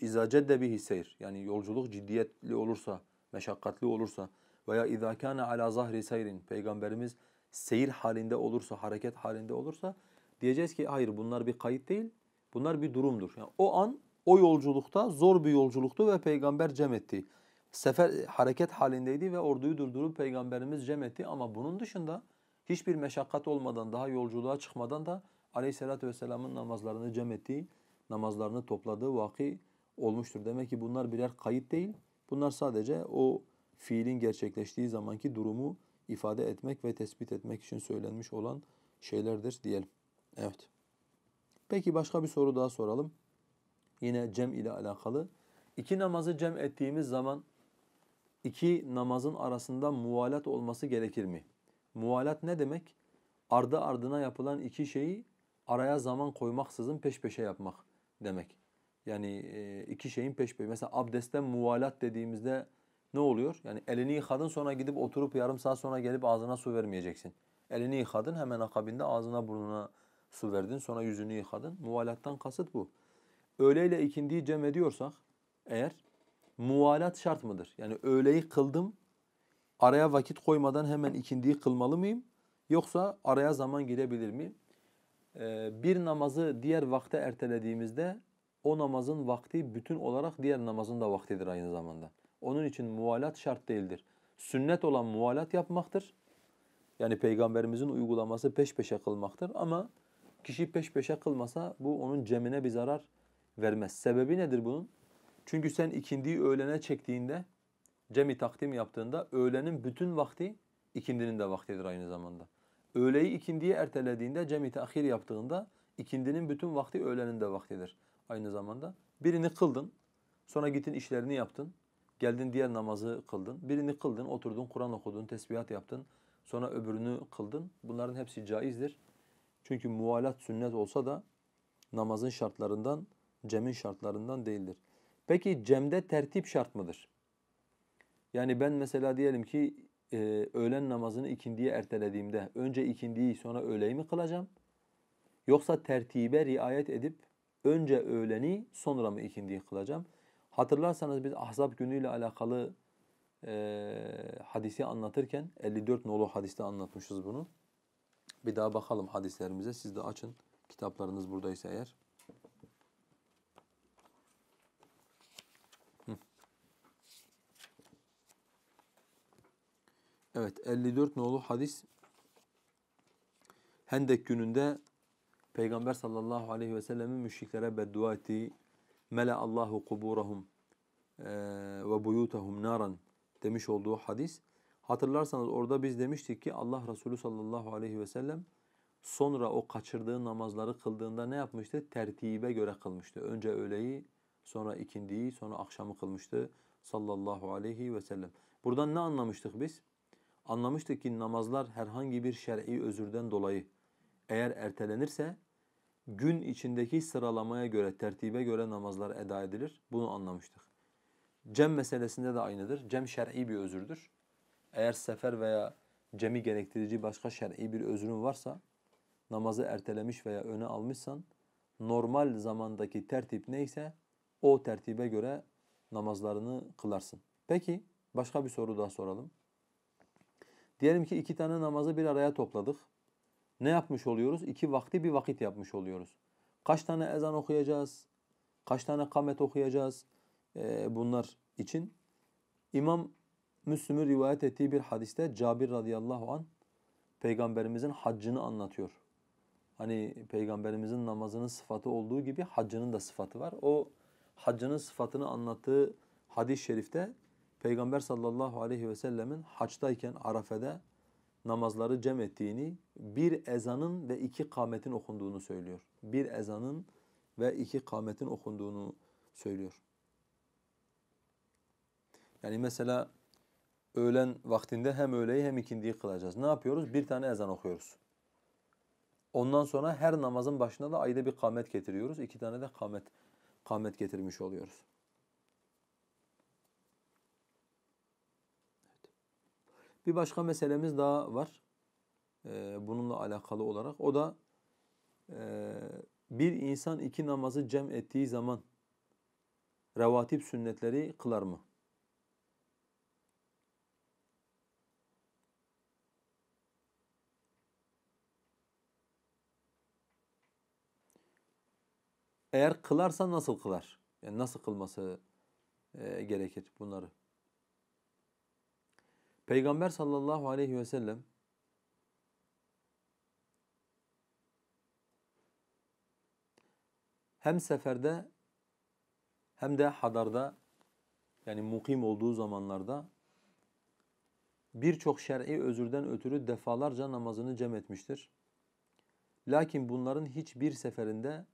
İza cedde bihi seyr. Yani yolculuk ciddiyetli olursa, meşakkatli olursa veya izâ kâne alâ zahri seyrin. Peygamberimiz seyir halinde olursa, hareket halinde olursa diyeceğiz ki hayır bunlar bir kayıt değil. Bunlar bir durumdur. Yani o an o yolculukta zor bir yolculuktu ve peygamber cem etti. Sefer hareket halindeydi ve orduyu durdurup peygamberimiz cem etti ama bunun dışında hiçbir meşakkat olmadan daha yolculuğa çıkmadan da Aleyhisselatü Vesselam'ın namazlarını cem ettiği, namazlarını topladığı vaki olmuştur. Demek ki bunlar birer kayıt değil. Bunlar sadece o fiilin gerçekleştiği zamanki durumu ifade etmek ve tespit etmek için söylenmiş olan şeylerdir diyelim. Evet. Peki başka bir soru daha soralım. Yine cem ile alakalı. İki namazı cem ettiğimiz zaman iki namazın arasında muvalat olması gerekir mi? Muvalat ne demek? Ardı ardına yapılan iki şeyi araya zaman koymaksızın peş peşe yapmak demek. Yani e, iki şeyin peş peşe. Mesela abdestten muvalat dediğimizde ne oluyor? Yani elini yıkadın sonra gidip oturup yarım saat sonra gelip ağzına su vermeyeceksin. Elini yıkadın hemen akabinde ağzına burnuna su verdin sonra yüzünü yıkadın. Muvalattan kasıt bu. Öğleyle ikindiyi cem ediyorsak eğer muvalat şart mıdır? Yani öğleyi kıldım araya vakit koymadan hemen ikindiyi kılmalı mıyım? Yoksa araya zaman girebilir mi? Ee, bir namazı diğer vakte ertelediğimizde o namazın vakti bütün olarak diğer namazın da vaktidir aynı zamanda. Onun için muvalat şart değildir. Sünnet olan muvalat yapmaktır. Yani Peygamberimizin uygulaması peş peşe kılmaktır ama kişi peş peşe kılmasa bu onun cemine bir zarar vermez. Sebebi nedir bunun? Çünkü sen ikindiyi öğlene çektiğinde cemi takdim yaptığında öğlenin bütün vakti ikindinin de vaktidir aynı zamanda. Öğleyi ikindiye ertelediğinde cemi tahir yaptığında ikindinin bütün vakti öğlenin de vaktidir aynı zamanda. Birini kıldın, sonra gittin işlerini yaptın, geldin diğer namazı kıldın. Birini kıldın, oturdun, Kur'an okudun, tesbihat yaptın, sonra öbürünü kıldın. Bunların hepsi caizdir. Çünkü muvalat sünnet olsa da namazın şartlarından, cemin şartlarından değildir. Peki cemde tertip şart mıdır? Yani ben mesela diyelim ki e, öğlen namazını ikindiye ertelediğimde önce ikindiyi sonra öğleyi mi kılacağım? Yoksa tertibe riayet edip önce öğleni sonra mı ikindiyi kılacağım? Hatırlarsanız biz ahzab günüyle alakalı e, hadisi anlatırken 54 nolu hadiste anlatmışız bunu. Bir daha bakalım hadislerimize. Siz de açın kitaplarınız buradaysa eğer. Evet 54 nolu hadis Hendek gününde Peygamber sallallahu aleyhi ve sellemin müşriklere beddua ettiği Mele Allahu kuburahum e, ve buyutahum naran demiş olduğu hadis. Hatırlarsanız orada biz demiştik ki Allah Resulü sallallahu aleyhi ve sellem sonra o kaçırdığı namazları kıldığında ne yapmıştı? Tertibe göre kılmıştı. Önce öğleyi, sonra ikindiyi, sonra akşamı kılmıştı sallallahu aleyhi ve sellem. Buradan ne anlamıştık biz? Anlamıştık ki namazlar herhangi bir şer'i özürden dolayı eğer ertelenirse gün içindeki sıralamaya göre, tertibe göre namazlar eda edilir. Bunu anlamıştık. Cem meselesinde de aynıdır. Cem şer'i bir özürdür. Eğer sefer veya cemi gerektirici başka şer'i bir özrün varsa, namazı ertelemiş veya öne almışsan, normal zamandaki tertip neyse o tertibe göre namazlarını kılarsın. Peki başka bir soru daha soralım. Diyelim ki iki tane namazı bir araya topladık. Ne yapmış oluyoruz? İki vakti bir vakit yapmış oluyoruz. Kaç tane ezan okuyacağız? Kaç tane kamet okuyacağız? Ee, bunlar için İmam Müslüm'ün rivayet ettiği bir hadiste Cabir radıyallahu an peygamberimizin haccını anlatıyor. Hani peygamberimizin namazının sıfatı olduğu gibi haccının da sıfatı var. O haccının sıfatını anlattığı hadis-i şerifte Peygamber sallallahu aleyhi ve sellemin haçtayken Arafe'de namazları cem ettiğini, bir ezanın ve iki kametin okunduğunu söylüyor. Bir ezanın ve iki kametin okunduğunu söylüyor. Yani mesela öğlen vaktinde hem öğleyi hem ikindiyi kılacağız. Ne yapıyoruz? Bir tane ezan okuyoruz. Ondan sonra her namazın başına da ayda bir kamet getiriyoruz. İki tane de kamet, kamet getirmiş oluyoruz. Bir başka meselemiz daha var. Ee, bununla alakalı olarak. O da e, bir insan iki namazı cem ettiği zaman revatip sünnetleri kılar mı? Eğer kılarsa nasıl kılar? Yani nasıl kılması e, gerekir bunları? Peygamber sallallahu aleyhi ve sellem hem seferde hem de hadarda yani mukim olduğu zamanlarda birçok şer'i özürden ötürü defalarca namazını cem etmiştir. Lakin bunların hiçbir seferinde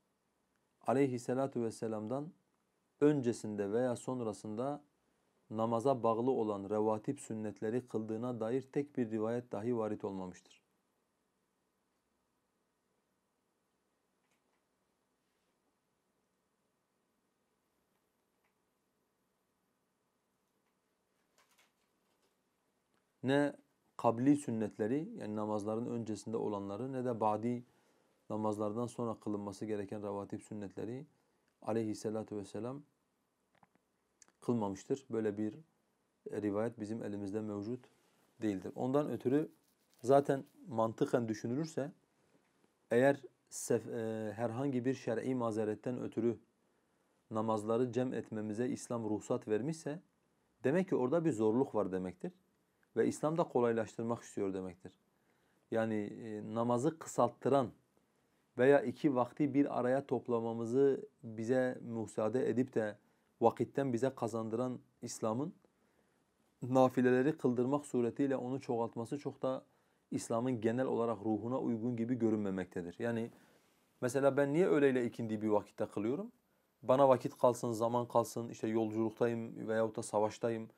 aleyhissalatu vesselam'dan öncesinde veya sonrasında namaza bağlı olan revatip sünnetleri kıldığına dair tek bir rivayet dahi varit olmamıştır. Ne kabli sünnetleri yani namazların öncesinde olanları ne de badi namazlardan sonra kılınması gereken revatip sünnetleri aleyhissalatu vesselam kılmamıştır. Böyle bir rivayet bizim elimizde mevcut değildir. Ondan ötürü zaten mantıken düşünülürse eğer sef, e, herhangi bir şer'i mazeretten ötürü namazları cem etmemize İslam ruhsat vermişse demek ki orada bir zorluk var demektir. Ve İslam da kolaylaştırmak istiyor demektir. Yani e, namazı kısalttıran veya iki vakti bir araya toplamamızı bize müsaade edip de vakitten bize kazandıran İslam'ın nafileleri kıldırmak suretiyle onu çoğaltması çok da İslam'ın genel olarak ruhuna uygun gibi görünmemektedir. Yani mesela ben niye öğleyle ikindi bir vakitte kılıyorum? Bana vakit kalsın, zaman kalsın, işte yolculuktayım veyahut da savaştayım,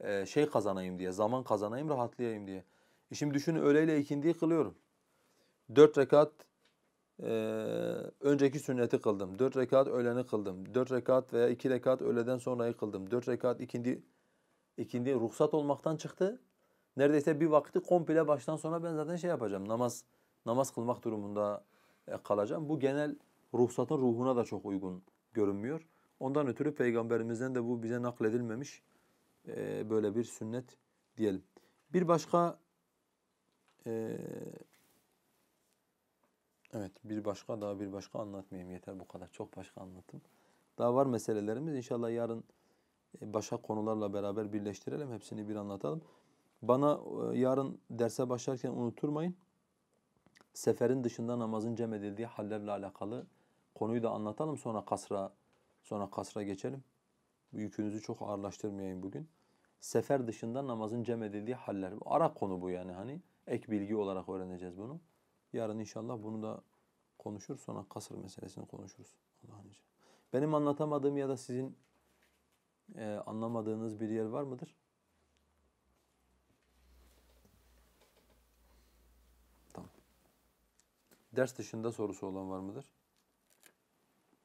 e, şey kazanayım diye, zaman kazanayım, rahatlayayım diye. E şimdi düşünün öğleyle ikindiyi kılıyorum. Dört rekat e, önceki sünneti kıldım, dört rekat öğleni kıldım, dört rekat veya iki rekat öğleden sonra kıldım, dört rekat ikindi, ikindi ruhsat olmaktan çıktı. Neredeyse bir vakti komple baştan sonra ben zaten şey yapacağım, namaz namaz kılmak durumunda e, kalacağım. Bu genel ruhsatın ruhuna da çok uygun görünmüyor. Ondan ötürü Peygamberimizden de bu bize nakledilmemiş e, böyle bir sünnet diyelim. Bir başka e, Evet bir başka daha bir başka anlatmayayım yeter bu kadar. Çok başka anlattım. Daha var meselelerimiz. inşallah yarın e, başka konularla beraber birleştirelim. Hepsini bir anlatalım. Bana e, yarın derse başlarken unuturmayın. Seferin dışında namazın cem edildiği hallerle alakalı konuyu da anlatalım. Sonra kasra sonra kasra geçelim. Yükünüzü çok ağırlaştırmayayım bugün. Sefer dışında namazın cem edildiği haller. Ara konu bu yani hani ek bilgi olarak öğreneceğiz bunu. Yarın inşallah bunu da konuşur. Sonra kasır meselesini konuşuruz. Allah'ın izniyle. Benim anlatamadığım ya da sizin e, anlamadığınız bir yer var mıdır? Tamam. Ders dışında sorusu olan var mıdır?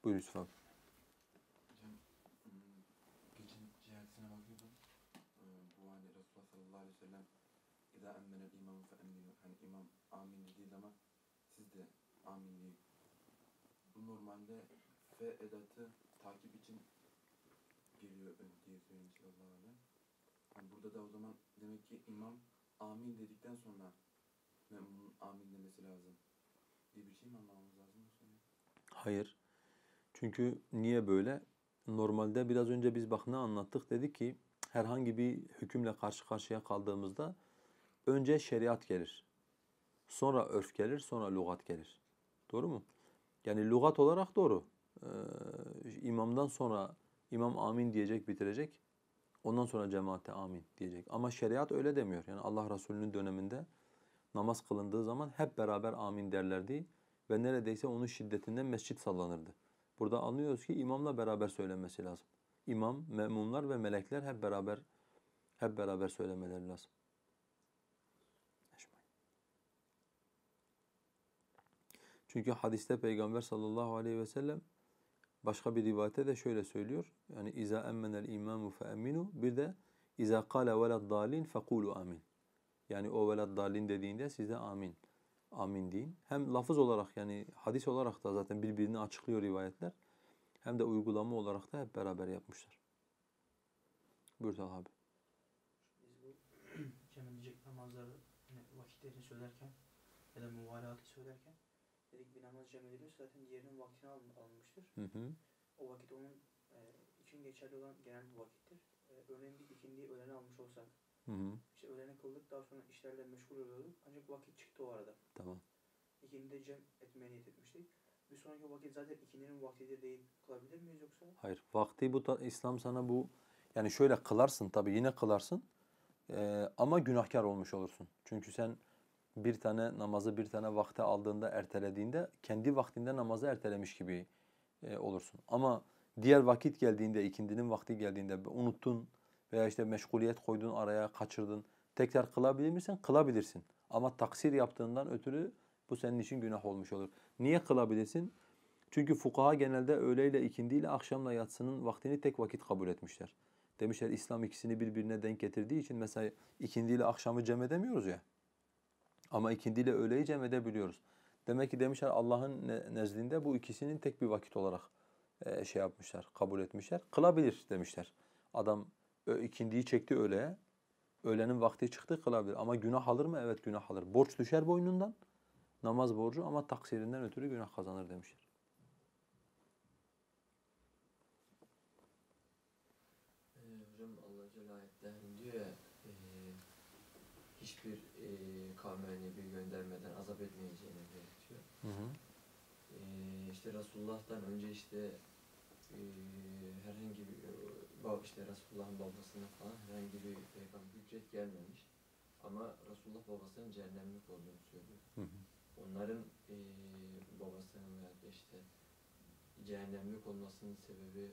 Buyur Yusuf abi. emmen emmenel imam fe emminu hani imam amin dediği zaman siz de amin deyin. Normalde fe edatı takip için geliyor diye söylemiş Allah'a hani burada da o zaman demek ki imam amin dedikten sonra memnunun amin demesi lazım diye bir şey mi anlamamız lazım? Hayır. Çünkü niye böyle? Normalde biraz önce biz bak ne anlattık? Dedi ki herhangi bir hükümle karşı karşıya kaldığımızda Önce şeriat gelir. Sonra örf gelir, sonra lügat gelir. Doğru mu? Yani lügat olarak doğru. Ee, imamdan sonra imam amin diyecek, bitirecek. Ondan sonra cemaate amin diyecek. Ama şeriat öyle demiyor. Yani Allah Resulü'nün döneminde namaz kılındığı zaman hep beraber amin derlerdi. Ve neredeyse onun şiddetinden mescit sallanırdı. Burada anlıyoruz ki imamla beraber söylenmesi lazım. İmam, memumlar ve melekler hep beraber hep beraber söylemeleri lazım. Çünkü hadiste Peygamber sallallahu aleyhi ve sellem başka bir rivayette de şöyle söylüyor. Yani iza emmenel imamu fe eminu bir de iza kale veled dalin fekulu amin. Yani o veled dalin dediğinde siz de amin. Amin deyin. Hem lafız olarak yani hadis olarak da zaten birbirini açıklıyor rivayetler. Hem de uygulama olarak da hep beraber yapmışlar. Buyur Talha abi. Biz bu cemlenecek <clears throat> namazları hani vakitlerini söylerken ya da mübalağatı söylerken dedik binamız cem ediliyor. Zaten diğerinin vaktini alın, alınmıştır. Hı hı. O vakit onun e, için geçerli olan genel bu vakittir. E, örneğin bir ikindiği öğlene almış olsak. Hı hı. İşte öğlene kıldık daha sonra işlerle meşgul oluyorduk. Ancak vakit çıktı o arada. Tamam. İkindi de cem etmeye niyet etmiştik. Bir sonraki vakit zaten ikindinin vaktidir değil. Kılabilir miyiz yoksa? Hayır. Vakti bu ta, İslam sana bu yani şöyle kılarsın tabii yine kılarsın. Ee, ama günahkar olmuş olursun. Çünkü sen bir tane namazı bir tane vakte aldığında ertelediğinde kendi vaktinde namazı ertelemiş gibi e, olursun. Ama diğer vakit geldiğinde ikindinin vakti geldiğinde unuttun veya işte meşguliyet koydun araya kaçırdın tekrar kılabilir misin? Kılabilirsin. Ama taksir yaptığından ötürü bu senin için günah olmuş olur. Niye kılabilirsin? Çünkü fukaha genelde öğleyle ikindiyle akşamla yatsının vaktini tek vakit kabul etmişler. Demişler İslam ikisini birbirine denk getirdiği için mesela ikindiyle akşamı cem edemiyoruz ya. Ama ikindiyle öğleyi cem edebiliyoruz. Demek ki demişler Allah'ın nezdinde bu ikisinin tek bir vakit olarak e, şey yapmışlar, kabul etmişler. Kılabilir demişler. Adam ikindiyi çekti öğleye. Öğlenin vakti çıktı kılabilir. Ama günah alır mı? Evet günah alır. Borç düşer boynundan. Namaz borcu ama taksirinden ötürü günah kazanır demişler. Resulullah'tan önce işte e, herhangi bir bab işte Resulullah'ın babasına falan herhangi bir peygamber hüccet gelmemiş. Ama Resulullah babasının cehennemlik olduğunu söylüyor. Hı hı. Onların e, babasının veya işte cehennemlik olmasının sebebi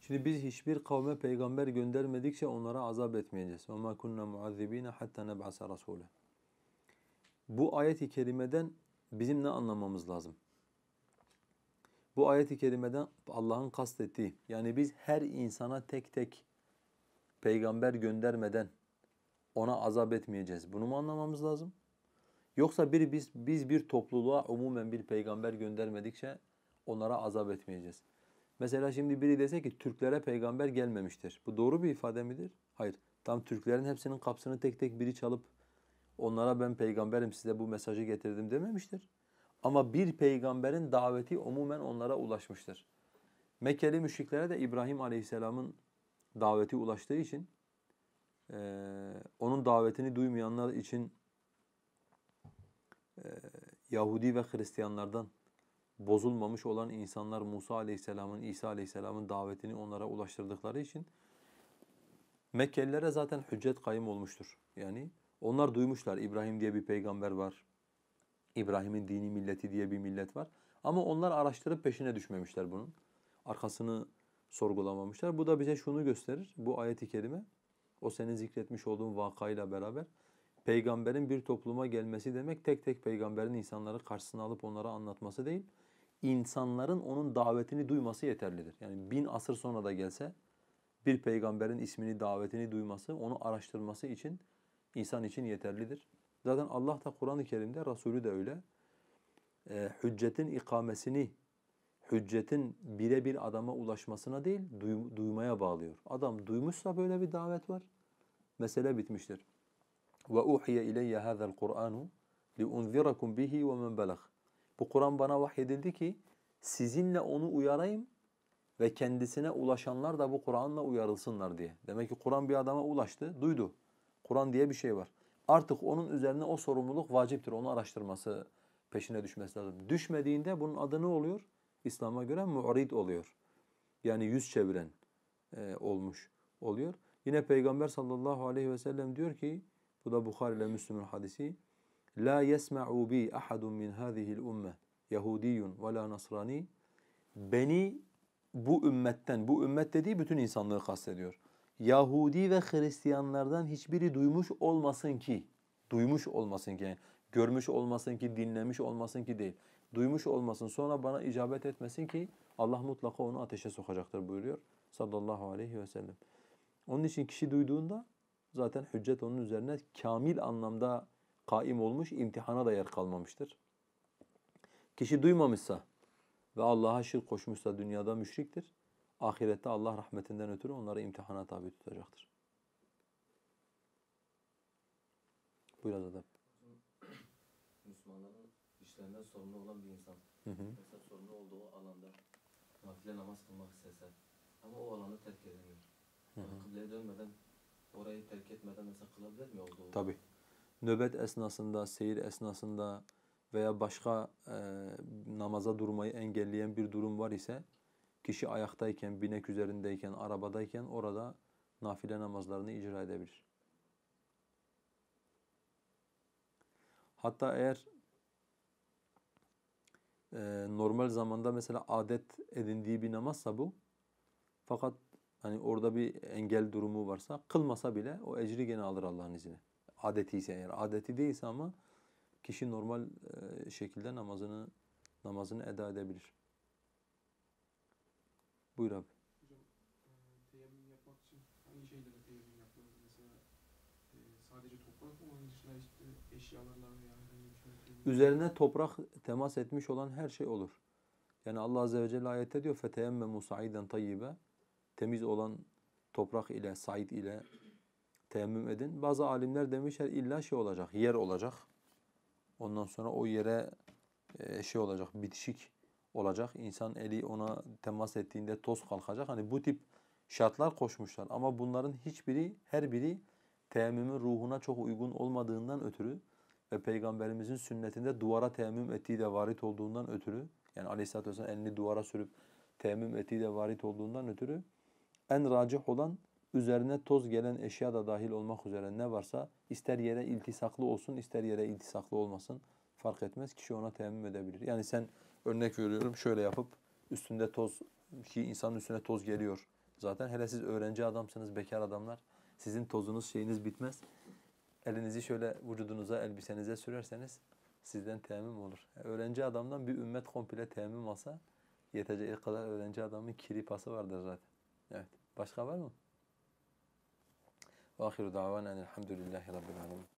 Şimdi biz hiçbir kavme peygamber göndermedikçe onlara azap etmeyeceğiz. وَمَا كُنَّا مُعَذِّب۪ينَ حَتَّى نَبْعَسَ رَسُولًا Bu ayet-i kerimeden bizim ne anlamamız lazım? Bu ayet-i kerimeden Allah'ın kastettiği yani biz her insana tek tek peygamber göndermeden ona azap etmeyeceğiz. Bunu mu anlamamız lazım? Yoksa bir biz biz bir topluluğa umumen bir peygamber göndermedikçe onlara azap etmeyeceğiz. Mesela şimdi biri dese ki Türklere peygamber gelmemiştir. Bu doğru bir ifade midir? Hayır. Tam Türklerin hepsinin kapsını tek tek biri çalıp onlara ben peygamberim size bu mesajı getirdim dememiştir. Ama bir peygamberin daveti umumen onlara ulaşmıştır. Mekkeli müşriklere de İbrahim Aleyhisselam'ın daveti ulaştığı için e, onun davetini duymayanlar için e, Yahudi ve Hristiyanlardan bozulmamış olan insanlar Musa Aleyhisselam'ın, İsa Aleyhisselam'ın davetini onlara ulaştırdıkları için Mekkelilere zaten hüccet kayım olmuştur. Yani onlar duymuşlar İbrahim diye bir peygamber var. İbrahim'in dini milleti diye bir millet var. Ama onlar araştırıp peşine düşmemişler bunun. Arkasını sorgulamamışlar. Bu da bize şunu gösterir. Bu ayet-i kerime o senin zikretmiş olduğun vakayla beraber peygamberin bir topluma gelmesi demek tek tek peygamberin insanları karşısına alıp onlara anlatması değil. İnsanların onun davetini duyması yeterlidir. Yani bin asır sonra da gelse bir peygamberin ismini, davetini duyması, onu araştırması için insan için yeterlidir. Zaten Allah da Kur'an-ı Kerim'de, Resulü de öyle. E, hüccetin ikamesini, hüccetin birebir adama ulaşmasına değil, duy, duymaya bağlıyor. Adam duymuşsa böyle bir davet var. Mesele bitmiştir. وَاُوحِيَ اِلَيَّ هَذَا الْقُرْآنُ لِاُنْذِرَكُمْ بِهِ وَمَنْ بَلَغْ Bu Kur'an bana vahyedildi ki sizinle onu uyarayım ve kendisine ulaşanlar da bu Kur'an'la uyarılsınlar diye. Demek ki Kur'an bir adama ulaştı, duydu. Kur'an diye bir şey var artık onun üzerine o sorumluluk vaciptir. Onu araştırması, peşine düşmesi lazım. Düşmediğinde bunun adı ne oluyor? İslam'a göre mu'rid oluyor. Yani yüz çeviren e, olmuş oluyor. Yine Peygamber sallallahu aleyhi ve sellem diyor ki, bu da Bukhari ile Müslüm'ün hadisi, La yesma'u bi ahadun min hâzihil umme Yahudiyun ve la nasrani Beni bu ümmetten, bu ümmet dediği bütün insanlığı kastediyor. Yahudi ve Hristiyanlardan hiçbiri duymuş olmasın ki, duymuş olmasın ki, yani görmüş olmasın ki, dinlemiş olmasın ki değil. Duymuş olmasın sonra bana icabet etmesin ki Allah mutlaka onu ateşe sokacaktır buyuruyor sallallahu aleyhi ve sellem. Onun için kişi duyduğunda zaten hüccet onun üzerine kamil anlamda kaim olmuş, imtihana da yer kalmamıştır. Kişi duymamışsa ve Allah'a şirk koşmuşsa dünyada müşriktir ahirette Allah rahmetinden ötürü onları imtihana tabi tutacaktır. Buyur Azadab. Müslümanların işlerinden sorumlu olan bir insan. Hı hı. Mesela sorumlu olduğu alanda nafile namaz kılmak istese ama o alanı terk edemiyor. Yani kıbleye dönmeden, orayı terk etmeden mesela kılabilir mi olduğu? Tabii. Nöbet esnasında, seyir esnasında veya başka e, namaza durmayı engelleyen bir durum var ise Kişi ayaktayken, binek üzerindeyken, arabadayken orada nafile namazlarını icra edebilir. Hatta eğer e, normal zamanda mesela adet edindiği bir namazsa bu fakat hani orada bir engel durumu varsa kılmasa bile o ecri gene alır Allah'ın izniyle. Adeti ise eğer adeti değilse ama kişi normal e, şekilde namazını namazını eda edebilir. Buyur abi. Hocam, e, teyemmüm yapmak için hangi şeylere teyemmüm yapmalıyız? Mesela e, sadece toprak mı? Onun dışında işte eşyalarla veya herhangi bir Üzerine toprak temas etmiş olan her şey olur. Yani Allah Azze ve Celle ayette diyor فَتَيَمَّمُ سَعِيدًا طَيِّبًا Temiz olan toprak ile, said ile teyemmüm edin. Bazı alimler demişler illa şey olacak, yer olacak. Ondan sonra o yere e, şey olacak, bitişik olacak. İnsan eli ona temas ettiğinde toz kalkacak. Hani bu tip şartlar koşmuşlar ama bunların hiçbiri, her biri teyemmümün ruhuna çok uygun olmadığından ötürü ve Peygamberimizin sünnetinde duvara teyemmüm ettiği de varit olduğundan ötürü yani Aleyhisselatü Vesselam elini duvara sürüp teyemmüm ettiği de varit olduğundan ötürü en racih olan üzerine toz gelen eşya da dahil olmak üzere ne varsa ister yere iltisaklı olsun ister yere iltisaklı olmasın fark etmez kişi ona teyemmüm edebilir. Yani sen Örnek veriyorum şöyle yapıp üstünde toz ki insanın üstüne toz geliyor. Zaten hele siz öğrenci adamsınız, bekar adamlar. Sizin tozunuz, şeyiniz bitmez. Elinizi şöyle vücudunuza, elbisenize sürerseniz sizden temim olur. E, öğrenci adamdan bir ümmet komple temim alsa yetecek kadar öğrenci adamın kiri pası vardır zaten. Evet. Başka var mı? وآخر دعوانا أن الحمد لله رب العالمين